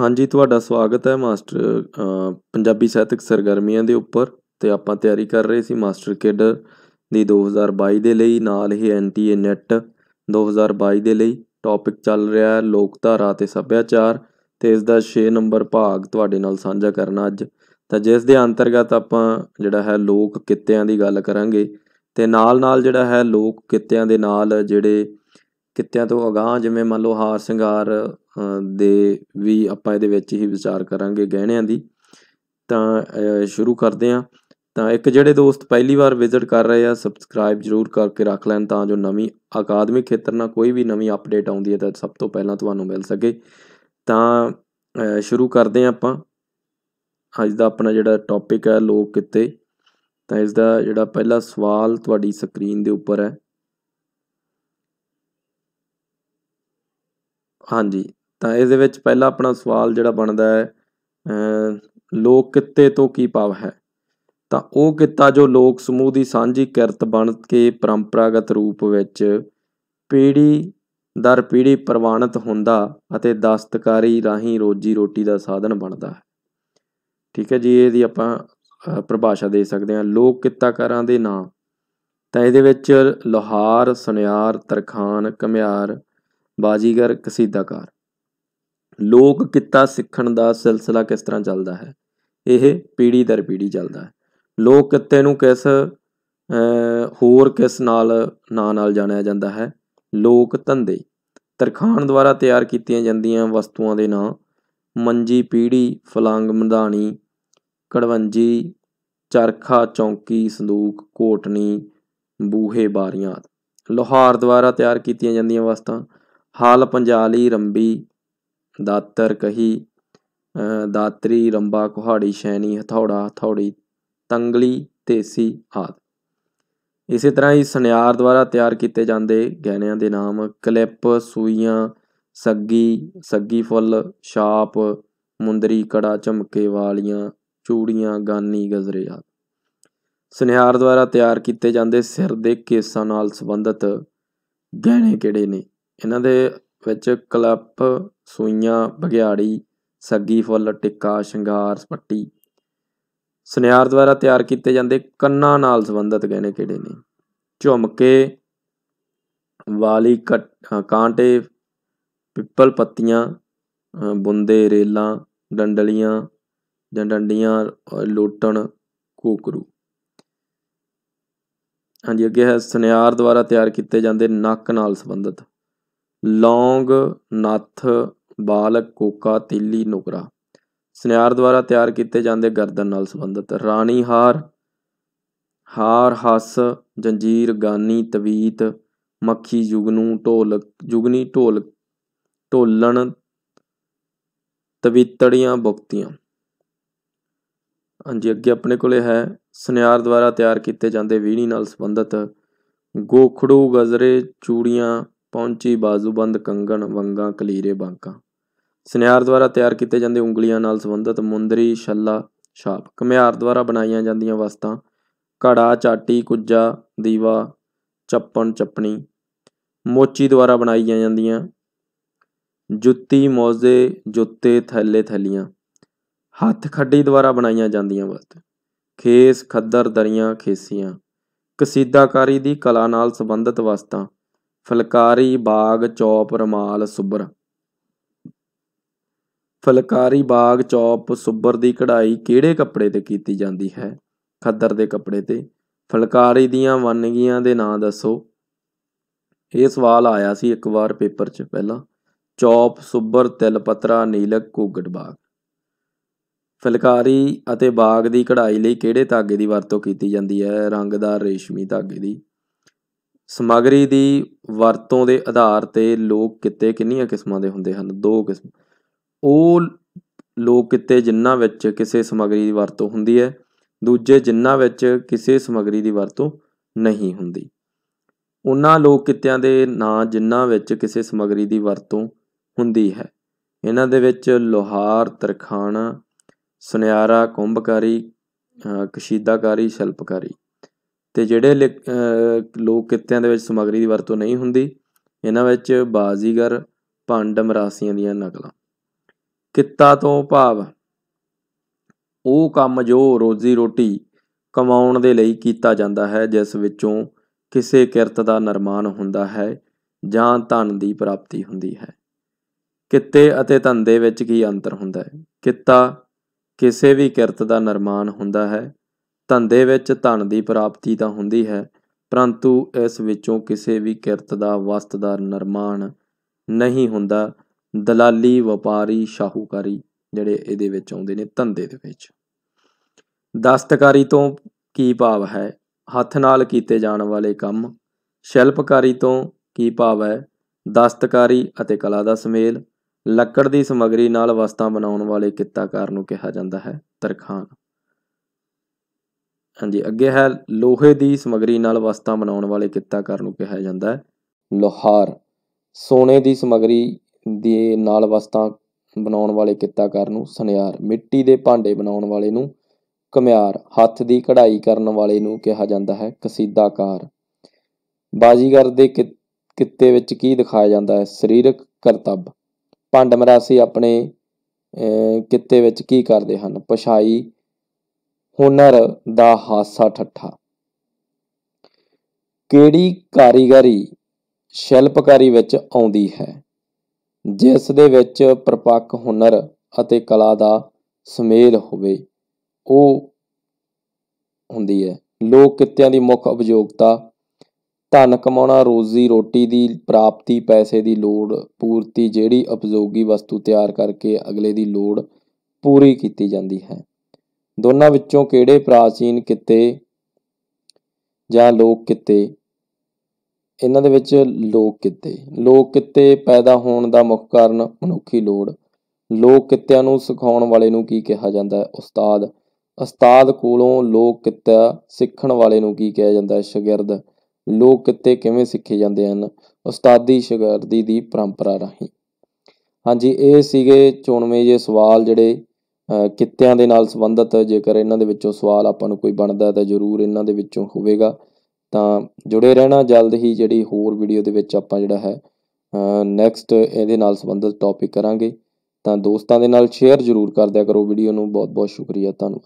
ਹਾਂਜੀ ਤੁਹਾਡਾ ਸਵਾਗਤ ਹੈ ਮਾਸਟਰ ਪੰਜਾਬੀ ਸਾਹਿਤਕ ਸਰਗਰਮੀਆਂ ਦੇ ਉੱਪਰ ਤੇ ਆਪਾਂ ਤਿਆਰੀ ਕਰ ਰਹੇ ਸੀ ਮਾਸਟਰ ਕਿਡ ਦੀ 2022 ਦੇ ਲਈ ਨਾਲ ਹੀ ਐਨਟੀਏ ਨੈਟ 2022 ਦੇ ਲਈ ਟੌਪਿਕ ਚੱਲ ਰਿਹਾ ਹੈ ਲੋਕਧਾਰਾ ਤੇ ਸੱਭਿਆਚਾਰ ਤੇ ਇਸ ਦਾ 6 ਨੰਬਰ ਭਾਗ ਤੁਹਾਡੇ ਨਾਲ ਸਾਂਝਾ ਕਰਨਾ ਅੱਜ ਤਾਂ ਜਿਸ ਦੇ ਅੰਤਰਗਤ ਆਪਾਂ ਜਿਹੜਾ ਹੈ ਲੋਕ ਕਿੱਤਿਆਂ ਦੀ ਗੱਲ ਕਰਾਂਗੇ ਤੇ ਨਾਲ ਨਾਲ ਜਿਹੜਾ ਹੈ ਲੋਕ ਕਿੱਤਿਆਂ ਦੇ ਨਾਲ ਜਿਹੜੇ ਕਿੱਤਿਆਂ ਤੋਂ ਅਗਾਹ ਜਿਵੇਂ ਮੰਨ ਲਓ ਹਾਰ ਸ਼ਿੰਗਾਰ ਦੇ ਵੀ ਆਪਾਂ ਇਹਦੇ ਵਿੱਚ ਹੀ ਵਿਚਾਰ ਕਰਾਂਗੇ ਗਹਿਣਿਆਂ ਦੀ ਤਾਂ ਸ਼ੁਰੂ ਕਰਦੇ ਹਾਂ ਤਾਂ ਇੱਕ ਜਿਹੜੇ ਦੋਸਤ ਪਹਿਲੀ ਵਾਰ ਵਿਜ਼ਿਟ ਕਰ ਰਹੇ ਆ ਸਬਸਕ੍ਰਾਈਬ ਜਰੂਰ ਕਰਕੇ ਰੱਖ ਲੈਣ ਤਾਂ ਜੋ ਨਵੀਂ ਅਕਾਦਮਿਕ ਖੇਤਰ ਨਾਲ ਕੋਈ ਵੀ ਨਵੀਂ ਅਪਡੇਟ ਆਉਂਦੀ ਹੈ ਤਾਂ ਸਭ ਤੋਂ ਪਹਿਲਾਂ ਤੁਹਾਨੂੰ ਮਿਲ ਸਕੇ ਤਾਂ ਸ਼ੁਰੂ ਕਰਦੇ ਆ ਆਪਾਂ ਅੱਜ ਦਾ ਆਪਣਾ ਜਿਹੜਾ ਟੌਪਿਕ ਹੈ ਲੋਕ ਕਿਤੇ ਤਾਂ ਇਸ ਦਾ ਜਿਹੜਾ ਪਹਿਲਾ ਸਵਾਲ ਤੁਹਾਡੀ ਸਕਰੀਨ ਦੇ ਉੱਪਰ ਹੈ ਹਾਂਜੀ ਤਾਂ ਇਸ ਦੇ ਵਿੱਚ ਪਹਿਲਾ ਆਪਣਾ ਸਵਾਲ ਜਿਹੜਾ ਬਣਦਾ ਹੈ ਲੋਕ ਕਿੱਤੇ ਤੋਂ ਕੀ ਪਾਵ ਹੈ ਤਾਂ ਉਹ ਕਿੱਤਾ ਜੋ ਲੋਕ ਸਮੂਹ ਦੀ ਸਾਂਝੀ ਕਿਰਤ ਬਣ ਕੇ ਪਰੰਪਰਾਗਤ ਰੂਪ ਵਿੱਚ ਪੀੜੀ ਦਰ ਪੀੜੀ ਪ੍ਰਵਾਨਿਤ ਹੁੰਦਾ ਅਤੇ ਦਸਤਕਾਰੀ ਰਾਹੀਂ ਰੋਜੀ ਰੋਟੀ ਦਾ ਸਾਧਨ ਬਣਦਾ ਹੈ ਠੀਕ ਹੈ ਜੀ ਇਹਦੀ ਆਪਾਂ ਪਰਿਭਾਸ਼ਾ ਦੇ ਸਕਦੇ ਹਾਂ ਲੋਕ ਕਿੱਤਾਕਾਰਾਂ ਦੇ ਨਾਂ ਤਾਂ ਇਹਦੇ ਵਿੱਚ ਲੋਹਾਰ ਸੁਨਿਆਰ ਤਰਖਾਨ ਕਮਿਆਰ ਬਾਜੀਗਰ ਕਸੀਦਾਕਾਰ ਲੋਕ ਕਿੱਤਾ ਸਿੱਖਣ ਦਾ ਸਿਲਸਿਲਾ ਕਿਸ ਤਰ੍ਹਾਂ ਚੱਲਦਾ ਹੈ ਇਹ ਪੀੜੀ ਦਰ ਪੀੜੀ ਚੱਲਦਾ ਹੈ ਲੋਕ ਕਿੱਤੇ ਨੂੰ ਕਿਸ ਹੋਰ ਕਿਸ ਨਾਲ ਨਾਂ ਨਾਲ ਜਾਣਿਆ ਜਾਂਦਾ ਹੈ ਲੋਕ ਧੰਦੇ ਤਰਖਾਨ ਦੁਆਰਾ ਤਿਆਰ ਕੀਤੀਆਂ ਜਾਂਦੀਆਂ ਵਸਤੂਆਂ ਦੇ ਨਾਂ ਮੰਜੀ ਪੀੜੀ ਫਲੰਗ ਮੰਧਾਣੀ ਕੜਵੰਜੀ ਚਰਖਾ ਚੌਂਕੀ ਸੰਦੂਕ ਕੋਟਨੀ ਬੂਹੇ ਬਾਰੀਆਂ ਲੋਹਾਰ ਦੁਆਰਾ ਤਿਆਰ ਕੀਤੀਆਂ ਜਾਂਦੀਆਂ ਵਸਤਾਂ ਹਾਲ ਪੰਜਾਲੀ ਰੰਬੀ ਦਾਤਰ ਕਹੀ ਦਾਤਰੀ ਰੰਬਾ ਕੁਹਾੜੀ ਸ਼ੈਣੀ ਹਥੌੜਾ ਹਥੌੜੀ ਤੰਗਲੀ ਤੇਸੀ ਆਦ ਇਸੇ ਤਰ੍ਹਾਂ ਹੀ ਸੁਨਿਆਰ ਦੁਆਰਾ ਤਿਆਰ ਕੀਤੇ ਜਾਂਦੇ ਗਹਿਣਿਆਂ ਦੇ ਨਾਮ ਕਲਿੱਪ ਸੂਈਆਂ ਸੱਗੀ ਸੱਗੀ ਫੁੱਲ ਛਾਪ ਮੁੰਦਰੀ ਕੜਾ ਚਮਕੇ ਵਾਲੀਆਂ ਚੂੜੀਆਂ ਗਾਨੀ ਗਜ਼ਰੇ ਆਦ ਸੁਨਿਆਰ ਦੁਆਰਾ ਤਿਆਰ ਕੀਤੇ ਜਾਂਦੇ ਸਿਰ ਦੇ ਕੇਸਾਂ ਨਾਲ ਸੰਬੰਧਿਤ ਗਹਿਣੇ ਕਿਹੜੇ ਨੇ ਇਹਨਾਂ ਦੇ ਵਿੱਚ ਕਲੱਪ ਸੂਈਆਂ ਬਗਿਆੜੀ ਸੱਗੀ ਫੁੱਲ ਟਿੱਕਾ ਸ਼ਿੰਗਾਰ ਸਪੱਟੀ ਸੁਨਿਆਰ ਦੁਆਰਾ ਤਿਆਰ ਕੀਤੇ ਜਾਂਦੇ ਕੰਨਾਂ ਨਾਲ ਸੰਬੰਧਿਤ ਗਹਿਣੇ ਕਿਹੜੇ ਨੇ ਝੁਮਕੇ ਵਾਲੀ ਕਾਂਟੇ ਪਿੱਪਲ ਪੱਤੀਆਂ ਬੁੰਦੇ ਰੇਲਾਂ ਡੰਡਲੀਆਂ ਜਾਂ ਡੰਡੀਆਂ ਲੋਟਣ ਕੋਕਰੂ ਹਾਂਜੀ ਅੱਗੇ ਹੈ ਸੁਨਿਆਰ ਦੁਆਰਾ ਤਿਆਰ ਕੀਤੇ ਜਾਂਦੇ ਨੱਕ ਨਾਲ ਸੰਬੰਧਿਤ ਲੌਂਗ ਨੱਥ ਬਾਲਕ ਕੋਕਾ ਤੀਲੀ ਨੁਕਰਾ ਸਨਿਆਰ ਦੁਆਰਾ ਤਿਆਰ ਕੀਤੇ ਜਾਂਦੇ ਗਰਦਨ ਨਾਲ ਸੰਬੰਧਿਤ ਰਾਣੀ ਹਾਰ ਹਾਰ ਹੱਸ ਜੰਜੀਰ ਗਾਨੀ ਤਵੀਤ ਮੱਖੀ ਜੁਗਨੂ ਢੋਲ ਜੁਗਨੀ ਢੋਲ ਢੋਲਣ ਤਵੀਤੜੀਆਂ ਬੁਕਤੀਆਂ ਹਾਂਜੀ ਅੱਗੇ ਆਪਣੇ ਕੋਲੇ ਹੈ ਸਨਿਆਰ ਦੁਆਰਾ ਤਿਆਰ ਕੀਤੇ ਜਾਂਦੇ ਵੀਣੀ ਨਾਲ ਸੰਬੰਧਿਤ ਗੋਖੜੂ ਗਜ਼ਰੇ ਚੂੜੀਆਂ ਪਹੁੰਚੀ ਬਾਜ਼ੂਬੰਦ ਕੰਗਣ ਵੰਗਾ ਕਲੀਰੇ ਬਾਂਕਾਂ ਸੁਨਿਆਰ ਦੁਆਰਾ ਤਿਆਰ ਕੀਤੇ ਜਾਂਦੇ ਉਂਗਲੀਆਂ ਨਾਲ ਸੰਬੰਧਿਤ ਮੁੰਦਰੀ ਛੱਲਾ ਛਾਪ ਕਮਿਆਰ ਦੁਆਰਾ ਬਣਾਈਆਂ ਜਾਂਦੀਆਂ ਵਸਤਾਂ ਘੜਾ ਚਾਟੀ ਕੁੱਜਾ ਦੀਵਾ ਚੱਪਣ ਚੱਪਣੀ ਮੋਚੀ ਦੁਆਰਾ ਬਣਾਈਆਂ ਜਾਂਦੀਆਂ ਜੁੱਤੀ ਮੋਜ਼ੇ ਜੁੱਤੇ ਥੱਲੇ ਥਲੀਆਂ ਹੱਥ ਖੱਡੀ ਦੁਆਰਾ ਬਣਾਈਆਂ ਜਾਂਦੀਆਂ ਵਸਤ ਖੇਸ ਖੱਦਰ ਦਰੀਆਂ ਖੇਸੀਆਂ ਕਸੀਦਾਕਾਰੀ ਦੀ ਕਲਾ ਨਾਲ ਸੰਬੰਧਿਤ ਵਸਤਾਂ ਫਲਕਾਰੀ ਬਾਗ ਚੌਪ ਰਮਾਲ ਸੁਬਰ ਫਲਕਾਰੀ ਬਾਗ ਚੌਪ ਸੁਬਰ ਦੀ ਕਢਾਈ ਕਿਹੜੇ ਕੱਪੜੇ ਤੇ ਕੀਤੀ ਜਾਂਦੀ ਹੈ ਖੱਦਰ ਦੇ ਕੱਪੜੇ ਤੇ ਫਲਕਾਰੀ ਦੀਆਂ ਵੰਨਗੀਆਂ ਦੇ ਨਾਂ ਦੱਸੋ ਇਹ ਸਵਾਲ ਆਇਆ ਸੀ ਇੱਕ ਵਾਰ ਪੇਪਰ 'ਚ ਪਹਿਲਾਂ ਚੌਪ ਸੁਬਰ ਤਿਲ ਪਤਰਾ ਨੀਲਕ ਕੁਗੜ ਬਾਗ ਫਲਕਾਰੀ ਅਤੇ ਬਾਗ ਦੀ ਕਢਾਈ ਲਈ ਕਿਹੜੇ ਧਾਗੇ ਦੀ ਵਰਤੋਂ ਕੀਤੀ ਜਾਂਦੀ ਹੈ ਰੰਗਦਾਰ ਰੇਸ਼ਮੀ ਧਾਗੇ ਦੀ ਸਮਗਰੀ ਦੀ ਵਰਤੋਂ ਦੇ ਆਧਾਰ ਤੇ ਲੋਕ ਕਿਤੇ ਕਿੰਨੀਆਂ ਕਿਸਮਾਂ ਦੇ ਹੁੰਦੇ ਹਨ ਦੋ ਕਿਸਮ ਉਹ ਲੋਕ ਕਿਤੇ ਜਿੰਨਾ ਵਿੱਚ ਕਿਸੇ ਸਮਗਰੀ ਦੀ ਵਰਤੋਂ ਹੁੰਦੀ ਹੈ ਦੂਜੇ ਜਿੰਨਾ ਵਿੱਚ ਕਿਸੇ ਸਮਗਰੀ ਦੀ ਵਰਤੋਂ ਨਹੀਂ ਹੁੰਦੀ ਉਹਨਾਂ ਲੋਕ ਕਿਤਿਆਂ ਦੇ ਨਾਂ ਜਿੰਨਾ ਵਿੱਚ ਕਿਸੇ ਸਮਗਰੀ ਦੀ ਵਰਤੋਂ ਹੁੰਦੀ ਹੈ ਇਹਨਾਂ ਦੇ ਵਿੱਚ ਲੋਹਾਰ ਤਰਖਾਣਾ ਸੁਨਿਆਰਾ ਕੁੰਭਕਾਰੀ ਕਸ਼ੀਦਾਕਾਰੀ ਸ਼ਿਲਪਕਾਰੀ ਤੇ ਜਿਹੜੇ ਲੋਕ ਕਿੱਤਿਆਂ ਦੇ ਵਿੱਚ ਸਮਗਰੀ ਦੀ ਵਰਤੋਂ ਨਹੀਂ ਹੁੰਦੀ ਇਹਨਾਂ ਵਿੱਚ ਬਾਜ਼ੀਗਰ ਭੰਡ ਮਰਾਸੀਆਂ ਦੀਆਂ ਨਕਲਾਂ ਕਿੱਤਾ ਤੋਂ ਭਾਵ ਉਹ ਕੰਮ ਜੋ ਰੋਜ਼ੀ ਰੋਟੀ ਕਮਾਉਣ ਦੇ ਲਈ ਕੀਤਾ ਜਾਂਦਾ ਹੈ ਜਿਸ ਵਿੱਚੋਂ ਕਿਸੇ ਕਿਰਤ ਦਾ ਨਿਰਮਾਣ ਹੁੰਦਾ ਹੈ ਜਾਂ ਧਨ ਦੀ ਪ੍ਰਾਪਤੀ ਹੁੰਦੀ ਹੈ ਕਿੱਤੇ ਅਤੇ ਧੰਦੇ ਵਿੱਚ ਕੀ ਅੰਤਰ ਹੁੰਦਾ ਹੈ ਕਿੱਤਾ ਕਿਸੇ ਵੀ ਕਿਰਤ ਦਾ ਨਿਰਮਾਣ ਹੁੰਦਾ ਹੈ ਧੰਦੇ ਵਿੱਚ ਧਨ ਦੀ ਪ੍ਰਾਪਤੀ ਤਾਂ ਹੁੰਦੀ ਹੈ ਪਰੰਤੂ ਇਸ ਵਿੱਚੋਂ ਕਿਸੇ ਵੀ ਕਿਰਤ ਦਾ ਵਸਤ ਦਾ ਨਿਰਮਾਣ ਨਹੀਂ ਹੁੰਦਾ ਦਲਾਲੀ ਵਪਾਰੀ ਸ਼ਾਹੂਕਾਰੀ ਜਿਹੜੇ ਇਹਦੇ ਵਿੱਚ ਆਉਂਦੇ ਨੇ ਧੰਦੇ ਦੇ ਵਿੱਚ ਦਸਤਕਾਰੀ ਤੋਂ ਕੀ ਭਾਵ ਹੈ ਹੱਥ ਨਾਲ ਕੀਤੇ ਜਾਣ ਵਾਲੇ ਕੰਮ ਸ਼ਿਲਪਕਾਰੀ ਤੋਂ ਕੀ ਭਾਵ ਹੈ ਦਸਤਕਾਰੀ ਅਤੇ ਕਲਾ ਦਾ ਸੁਮੇਲ ਲੱਕੜ ਦੀ ਸਮਗਰੀ ਨਾਲ ਵਸਤਾਂ ਬਣਾਉਣ ਵਾਲੇ ਕਿੱਤਾਕਾਰ ਨੂੰ ਕਿਹਾ ਜਾਂਦਾ ਹੈ ਤਰਖਾਨ ਹਾਂਜੀ ਅੱਗੇ ਹੈ ਲੋਹੇ ਦੀ ਸਮਗਰੀ ਨਾਲ ਵਸਤਾਂ ਬਣਾਉਣ ਵਾਲੇ ਕਿੱਤਾਕਾਰ ਨੂੰ ਕਿਹਾ ਜਾਂਦਾ ਹੈ ਲੋਹਾਰ ਸੋਨੇ ਦੀ ਸਮਗਰੀ ਦੇ ਨਾਲ ਵਸਤਾਂ ਬਣਾਉਣ ਵਾਲੇ ਕਿੱਤਾਕਾਰ ਨੂੰ ਸੁਨਿਆਰ ਮਿੱਟੀ ਦੇ ਭਾਂਡੇ ਬਣਾਉਣ ਵਾਲੇ ਨੂੰ ਕਮਿਆਰ ਹੱਥ ਦੀ ਕਢਾਈ ਕਰਨ ਵਾਲੇ ਨੂੰ ਕਿਹਾ ਜਾਂਦਾ ਹੈ ਕਸੀਦਾਕਾਰ ਬਾਜੀਗਰ ਦੇ ਕਿੱਤੇ ਵਿੱਚ ਕੀ ਦਿਖਾਇਆ ਜਾਂਦਾ ਹੈ ਸਰੀਰਕ ਕਰਤੱਬ ਭਾਂਡ ਆਪਣੇ ਕਿੱਤੇ ਵਿੱਚ ਕੀ ਕਰਦੇ ਹਨ ਪਛਾਈ ਹੁਨਰ ਦਾ ਹਾਸਾ ਠੱਠਾ ਕਿਹੜੀ ਕਾਰੀਗਰੀ ਸ਼ਿਲਪਕਾਰੀ ਵਿੱਚ ਆਉਂਦੀ ਹੈ ਜਿਸ ਦੇ ਵਿੱਚ ਪ੍ਰਪੱਕ ਹੁਨਰ ਅਤੇ ਕਲਾ ਦਾ ਸੁਮੇਲ ਹੋਵੇ ਉਹ ਹੁੰਦੀ ਹੈ ਲੋਕ ਕਿੱਤਿਆਂ ਦੀ ਮੁੱਖ ਉਪਯੋਗਤਾ ਧਨ ਕਮਾਉਣਾ ਰੋਜ਼ੀ ਰੋਟੀ ਦੀ ਪ੍ਰਾਪਤੀ ਪੈਸੇ ਦੀ ਲੋੜ ਪੂਰਤੀ ਜਿਹੜੀ ਉਪਯੋਗੀ ਵਸਤੂ ਤਿਆਰ ਕਰਕੇ ਅਗਲੇ ਦੀ ਲੋੜ ਪੂਰੀ ਕੀਤੀ ਜਾਂਦੀ ਹੈ ਦੋਨਾਂ ਵਿੱਚੋਂ ਕਿਹੜੇ ਪ੍ਰਾਚੀਨ ਕਿਤੇ ਜਾਂ ਲੋਕ ਕਿਤੇ ਇਹਨਾਂ ਦੇ ਵਿੱਚ ਲੋਕ ਕਿਤੇ ਲੋਕ ਕਿਤੇ ਪੈਦਾ ਹੋਣ ਦਾ ਮੁੱਖ ਕਾਰਨ ਮਨੁੱਖੀ ਲੋੜ ਲੋਕ ਕਿੱਤਿਆਂ ਨੂੰ ਸਿਖਾਉਣ ਵਾਲੇ ਨੂੰ ਕੀ ਕਿਹਾ ਜਾਂਦਾ ਹੈ ਉਸਤਾਦ ਉਸਤਾਦ ਕੋਲੋਂ ਲੋਕ ਕਿਤਾ ਸਿੱਖਣ ਵਾਲੇ ਨੂੰ ਕੀ ਕਿਹਾ ਜਾਂਦਾ ਹੈ ਸ਼ਾਗਿਰਦ ਲੋਕ ਕਿਤੇ ਕਿਵੇਂ ਸਿੱਖੇ ਜਾਂਦੇ ਹਨ ਉਸਤਾਦੀ ਸ਼ਾਗਿਰਦੀ ਦੀ ਪਰੰਪਰਾ ਰਾਹੀਂ ਹਾਂਜੀ ਇਹ ਸੀਗੇ ਚੋਣਵੇਂ ਜੇ ਸਵਾਲ ਜਿਹੜੇ ਕਿੱਤਿਆਂ ਦੇ ਨਾਲ ਸੰਬੰਧਿਤ ਜੇਕਰ ਇਹਨਾਂ ਦੇ ਵਿੱਚੋਂ ਸਵਾਲ ਆਪਾਂ ਨੂੰ ਕੋਈ ਬਣਦਾ ਤਾਂ ਜ਼ਰੂਰ ਇਹਨਾਂ ਦੇ ਵਿੱਚੋਂ ਹੋਵੇਗਾ ਤਾਂ ਜੁੜੇ ਰਹਿਣਾ ਜਲਦ ਹੀ ਜਿਹੜੀ ਹੋਰ ਵੀਡੀਓ ਦੇ ਵਿੱਚ ਆਪਾਂ ਜਿਹੜਾ ਹੈ ਨੈਕਸਟ ਇਹਦੇ ਨਾਲ ਸੰਬੰਧਿਤ ਟੌਪਿਕ ਕਰਾਂਗੇ ਤਾਂ ਦੋਸਤਾਂ ਦੇ ਨਾਲ ਸ਼ੇਅਰ ਜ਼ਰੂਰ ਕਰ ਦਿਆ ਕਰੋ ਵੀਡੀਓ ਨੂੰ ਬਹੁਤ ਬਹੁਤ ਸ਼ੁਕਰੀਆ ਤੁਹਾਨੂੰ